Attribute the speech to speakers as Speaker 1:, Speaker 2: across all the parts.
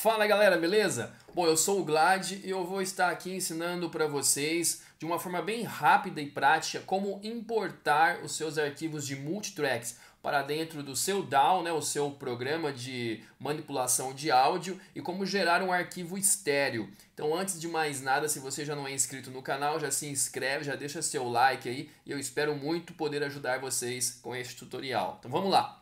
Speaker 1: Fala galera, beleza? Bom, eu sou o Glad e eu vou estar aqui ensinando para vocês de uma forma bem rápida e prática como importar os seus arquivos de multitracks para dentro do seu DAW, né, o seu programa de manipulação de áudio e como gerar um arquivo estéreo. Então, antes de mais nada, se você já não é inscrito no canal, já se inscreve, já deixa seu like aí e eu espero muito poder ajudar vocês com este tutorial. Então, vamos lá.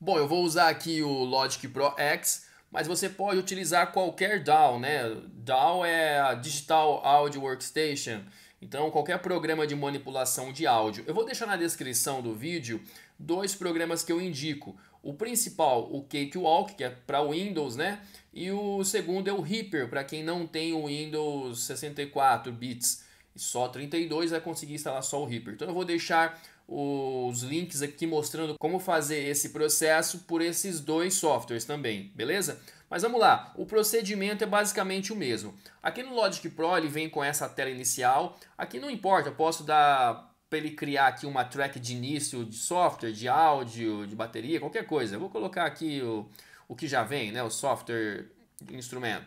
Speaker 1: Bom, eu vou usar aqui o Logic Pro X mas você pode utilizar qualquer DAW, né? DAW é a Digital Audio Workstation, então qualquer programa de manipulação de áudio. Eu vou deixar na descrição do vídeo dois programas que eu indico. O principal, o Cakewalk, que é para Windows, né? E o segundo é o Reaper, para quem não tem o Windows 64 bits. E só 32 vai conseguir instalar só o Reaper. Então eu vou deixar os links aqui mostrando como fazer esse processo por esses dois softwares também, beleza? Mas vamos lá, o procedimento é basicamente o mesmo. Aqui no Logic Pro ele vem com essa tela inicial, aqui não importa, eu posso dar para ele criar aqui uma track de início de software, de áudio, de bateria, qualquer coisa. Eu vou colocar aqui o, o que já vem, né, o software instrumento.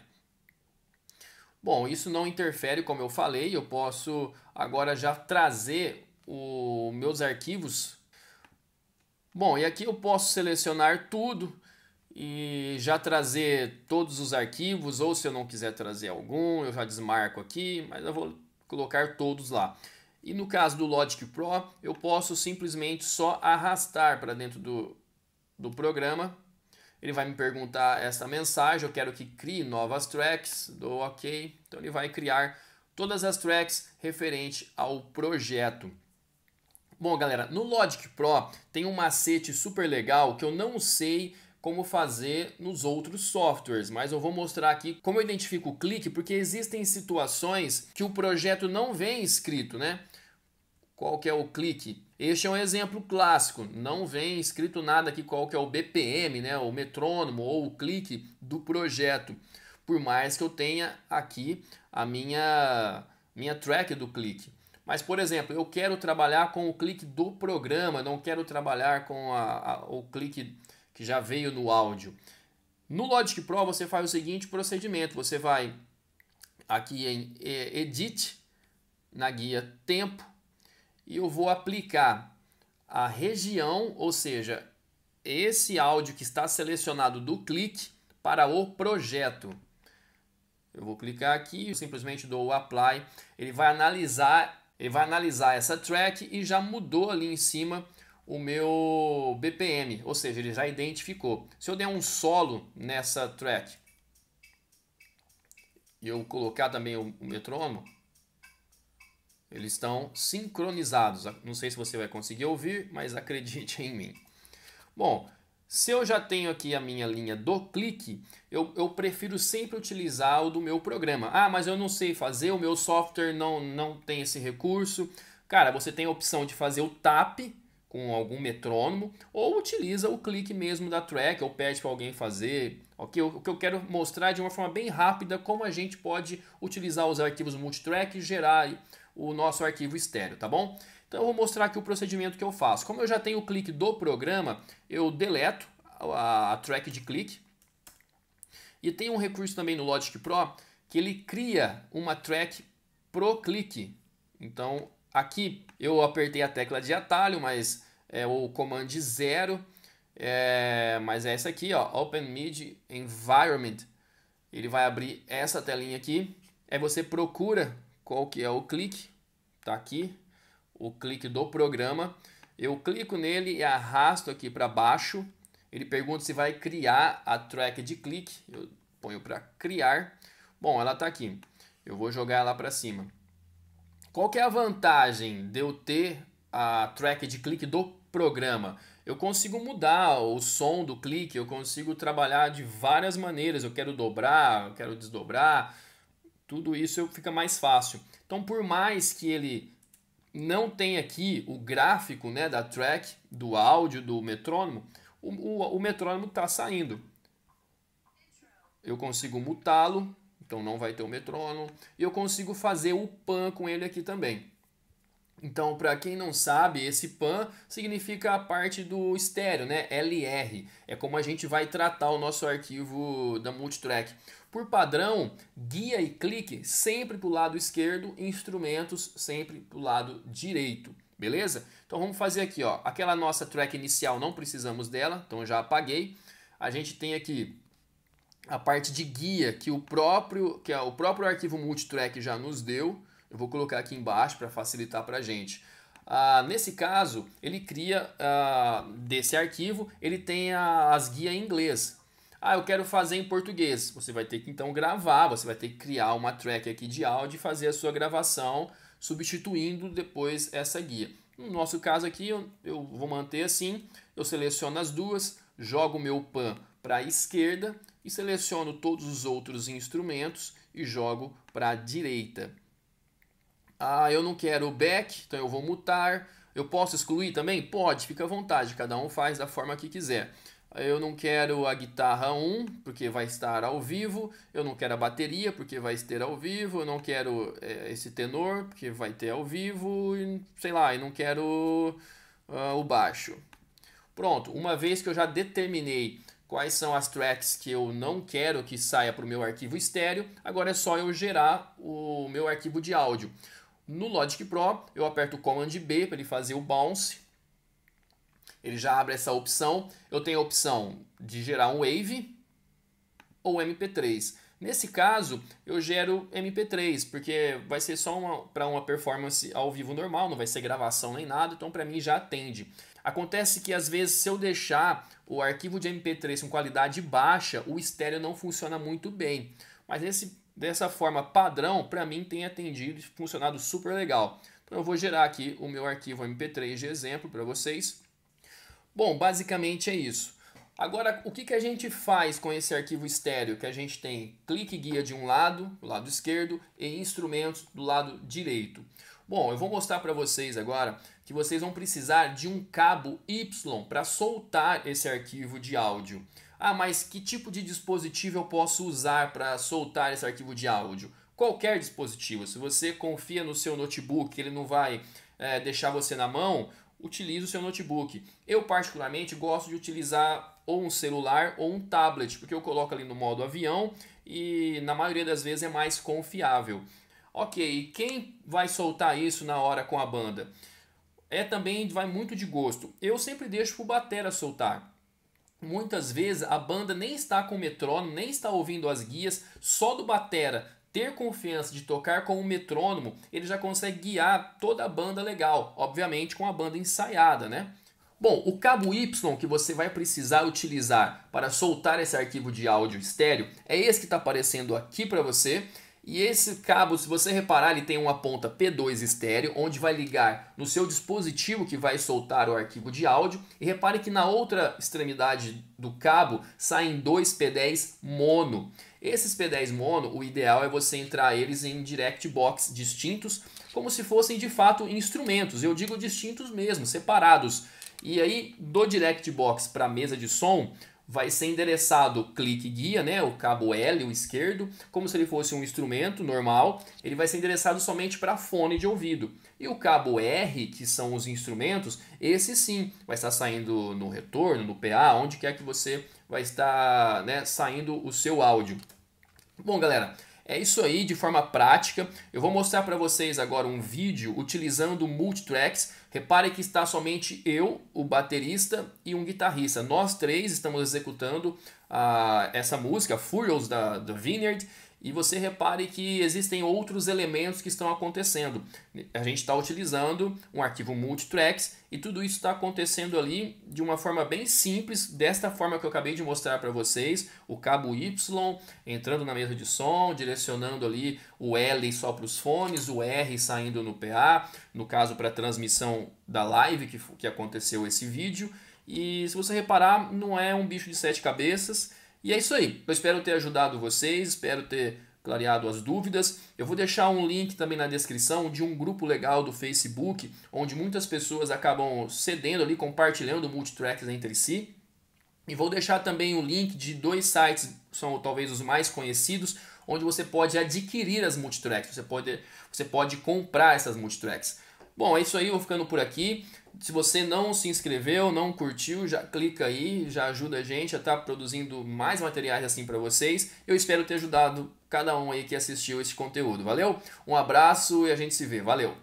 Speaker 1: Bom, isso não interfere, como eu falei, eu posso agora já trazer os meus arquivos. Bom, e aqui eu posso selecionar tudo e já trazer todos os arquivos, ou se eu não quiser trazer algum, eu já desmarco aqui, mas eu vou colocar todos lá. E no caso do Logic Pro, eu posso simplesmente só arrastar para dentro do, do programa. Ele vai me perguntar essa mensagem, eu quero que crie novas tracks, dou OK. Então ele vai criar todas as tracks referente ao projeto. Bom, galera, no Logic Pro tem um macete super legal que eu não sei como fazer nos outros softwares, mas eu vou mostrar aqui como eu identifico o clique, porque existem situações que o projeto não vem escrito, né? Qual que é o clique? Este é um exemplo clássico, não vem escrito nada aqui qual que é o BPM, né, o metrônomo ou o clique do projeto. Por mais que eu tenha aqui a minha minha track do clique. Mas, por exemplo, eu quero trabalhar com o clique do programa, não quero trabalhar com a, a, o clique que já veio no áudio. No Logic Pro, você faz o seguinte procedimento: você vai aqui em é, Edit, na guia Tempo, e eu vou aplicar a região, ou seja, esse áudio que está selecionado do clique para o projeto. Eu vou clicar aqui, eu simplesmente dou o apply, ele vai analisar ele vai analisar essa track e já mudou ali em cima o meu BPM, ou seja, ele já identificou. Se eu der um solo nessa track e eu colocar também o, o metrônomo, eles estão sincronizados. Não sei se você vai conseguir ouvir, mas acredite em mim. Bom, se eu já tenho aqui a minha linha do clique, eu, eu prefiro sempre utilizar o do meu programa. Ah, mas eu não sei fazer, o meu software não, não tem esse recurso. Cara, você tem a opção de fazer o tap com algum metrônomo ou utiliza o clique mesmo da track ou pede para alguém fazer. Okay? O que eu quero mostrar é de uma forma bem rápida como a gente pode utilizar os arquivos multitrack e gerar o nosso arquivo estéreo, tá bom? Então eu vou mostrar aqui o procedimento que eu faço. Como eu já tenho o clique do programa, eu deleto a, a track de clique. E tem um recurso também no Logic Pro que ele cria uma track pro clique. Então aqui eu apertei a tecla de atalho, mas é o comando zero, é, mas é essa aqui, ó, Open Mid Environment. Ele vai abrir essa telinha aqui. Aí você procura qual que é o clique Está aqui o clique do programa. Eu clico nele e arrasto aqui para baixo. Ele pergunta se vai criar a track de clique. Eu ponho para criar. Bom, ela está aqui. Eu vou jogar ela para cima. Qual que é a vantagem de eu ter a track de clique do programa? Eu consigo mudar o som do clique, eu consigo trabalhar de várias maneiras. Eu quero dobrar, eu quero desdobrar, tudo isso fica mais fácil. Então, por mais que ele não tenha aqui o gráfico né, da track, do áudio, do metrônomo, o, o, o metrônomo está saindo. Eu consigo mutá-lo, então não vai ter o metrônomo. E eu consigo fazer o pan com ele aqui também. Então, para quem não sabe, esse PAN significa a parte do estéreo, né? LR. É como a gente vai tratar o nosso arquivo da multitrack. Por padrão, guia e clique sempre para o lado esquerdo, instrumentos sempre para o lado direito. Beleza? Então vamos fazer aqui, ó. Aquela nossa track inicial não precisamos dela, então já apaguei. A gente tem aqui a parte de guia que o próprio, que é o próprio arquivo multitrack já nos deu. Eu vou colocar aqui embaixo para facilitar para a gente. Ah, nesse caso, ele cria ah, desse arquivo, ele tem a, as guias em inglês. Ah, eu quero fazer em português. Você vai ter que então gravar, você vai ter que criar uma track aqui de áudio e fazer a sua gravação, substituindo depois essa guia. No nosso caso aqui, eu, eu vou manter assim, eu seleciono as duas, jogo o meu pan para a esquerda e seleciono todos os outros instrumentos e jogo para a direita. Ah, eu não quero o back, então eu vou mutar. Eu posso excluir também? Pode, fica à vontade, cada um faz da forma que quiser. Eu não quero a guitarra 1, porque vai estar ao vivo. Eu não quero a bateria, porque vai estar ao vivo. Eu não quero é, esse tenor, porque vai ter ao vivo. E, sei lá, eu não quero uh, o baixo. Pronto, uma vez que eu já determinei quais são as tracks que eu não quero que saia para o meu arquivo estéreo, agora é só eu gerar o meu arquivo de áudio. No Logic Pro, eu aperto o Command B para ele fazer o bounce. Ele já abre essa opção. Eu tenho a opção de gerar um Wave ou MP3. Nesse caso, eu gero MP3, porque vai ser só para uma performance ao vivo normal, não vai ser gravação nem nada, então para mim já atende. Acontece que às vezes se eu deixar o arquivo de MP3 com qualidade baixa, o estéreo não funciona muito bem. Mas nesse dessa forma padrão, para mim tem atendido e funcionado super legal. Então eu vou gerar aqui o meu arquivo MP3 de exemplo para vocês. Bom, basicamente é isso. Agora, o que, que a gente faz com esse arquivo estéreo? Que a gente tem clique guia de um lado, do lado esquerdo, e instrumentos do lado direito. Bom, eu vou mostrar para vocês agora que vocês vão precisar de um cabo Y para soltar esse arquivo de áudio. Ah, mas que tipo de dispositivo eu posso usar para soltar esse arquivo de áudio? Qualquer dispositivo. Se você confia no seu notebook, ele não vai é, deixar você na mão, utilize o seu notebook. Eu, particularmente, gosto de utilizar ou um celular ou um tablet, porque eu coloco ali no modo avião e na maioria das vezes é mais confiável. Ok, e quem vai soltar isso na hora com a banda? É também vai muito de gosto. Eu sempre deixo o batera soltar. Muitas vezes a banda nem está com o metrônomo, nem está ouvindo as guias, só do batera ter confiança de tocar com o metrônomo, ele já consegue guiar toda a banda legal, obviamente com a banda ensaiada, né? Bom, o cabo Y que você vai precisar utilizar para soltar esse arquivo de áudio estéreo é esse que está aparecendo aqui para você. E esse cabo, se você reparar, ele tem uma ponta P2 estéreo, onde vai ligar no seu dispositivo que vai soltar o arquivo de áudio. E repare que na outra extremidade do cabo saem dois P10 mono. Esses P10 mono, o ideal é você entrar eles em direct box distintos, como se fossem de fato instrumentos. Eu digo distintos mesmo, separados. E aí, do direct box para a mesa de som, vai ser endereçado clique guia, né, o cabo L, o esquerdo, como se ele fosse um instrumento normal, ele vai ser endereçado somente para fone de ouvido. E o cabo R, que são os instrumentos, esse sim vai estar saindo no retorno, no PA, onde quer que você vai estar né, saindo o seu áudio. Bom, galera, é isso aí, de forma prática. Eu vou mostrar para vocês agora um vídeo utilizando multitracks. Repare que está somente eu, o baterista e um guitarrista. Nós três estamos executando uh, essa música, Furious, da, da Vineyard. E você repare que existem outros elementos que estão acontecendo. A gente está utilizando um arquivo multitracks e tudo isso está acontecendo ali de uma forma bem simples, desta forma que eu acabei de mostrar para vocês, o cabo Y entrando na mesa de som, direcionando ali o L só para os fones, o R saindo no PA, no caso para a transmissão da live que, que aconteceu esse vídeo. E se você reparar, não é um bicho de sete cabeças, e é isso aí. Eu espero ter ajudado vocês, espero ter clareado as dúvidas. Eu vou deixar um link também na descrição de um grupo legal do Facebook, onde muitas pessoas acabam cedendo ali, compartilhando multitracks entre si. E vou deixar também o um link de dois sites, são talvez os mais conhecidos, onde você pode adquirir as multitracks, você pode, você pode comprar essas multitracks. Bom, é isso aí, vou ficando por aqui. Se você não se inscreveu, não curtiu, já clica aí, já ajuda a gente a estar tá produzindo mais materiais assim para vocês. Eu espero ter ajudado cada um aí que assistiu esse conteúdo. Valeu? Um abraço e a gente se vê. Valeu!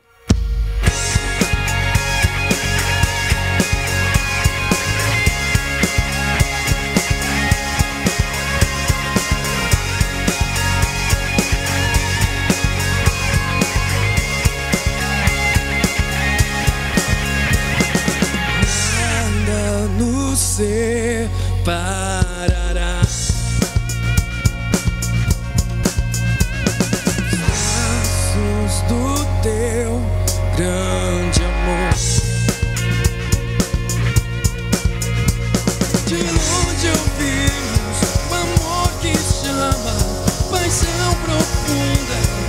Speaker 1: os braços do teu grande amor. De longe ouvimos o amor que chama, paixão profunda.